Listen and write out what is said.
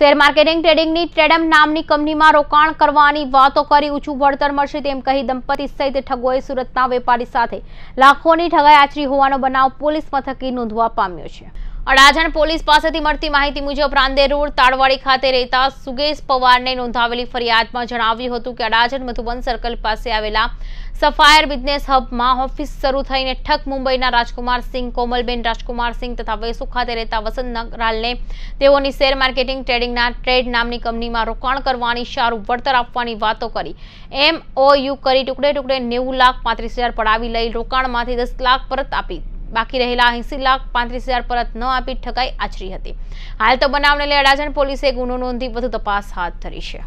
share marketing ટ્રેડિંગની ટ્રેડમ નામની કંપનીમાં રોકાણ કરવાની વાતો કરી ઊંચું વળતર મળશે તેમ કહી દંપતી સહિત ઠગોએ સુરતના વેપારી સાથે લાખોની ઠગાઈ આચરી હોવાનો બનાવ પોલીસ મથકે નોંધવા પામ્યો છે અડાજણ પોલીસ પાસેથી મળતી માહિતી મુજબ રાંદે તાળવાડી ખાતે રહેતા સુગેશ પવારને નોંધાવેલી ફરિયાદમાં જણાવ્યું હતું કે અડાજણ મધુબન સર્કલ પાસે આવેલા સફાયર બિઝનેસ હબમાં ઓફિસ શરૂ થઈને ઠક મુંબઈના રાજકુમાર સિંહ કોમલબેન રાજકુમાર સિંહ તથા વેસુ ખાતે રહેતા વસંત નગરાલને તેઓની શેર માર્કેટિંગ ટ્રેડિંગના ટ્રેડ નામની કંપનીમાં રોકાણ કરવાની સારું વળતર આપવાની વાતો કરી એમઓયુ કરી ટુકડે ટુકડે નેવું લાખ પાંત્રીસ હજાર પડાવી લઈ રોકાણમાંથી દસ લાખ પરત આપી બાકી રહેલા એસી લાખ પાંત્રીસ હજાર પરત ન આપી ઠગાઈ આચરી હતી હાલ તો બનાવને લઈ અડાજણ પોલીસે ગુનો નોંધી વધુ તપાસ હાથ ધરી છે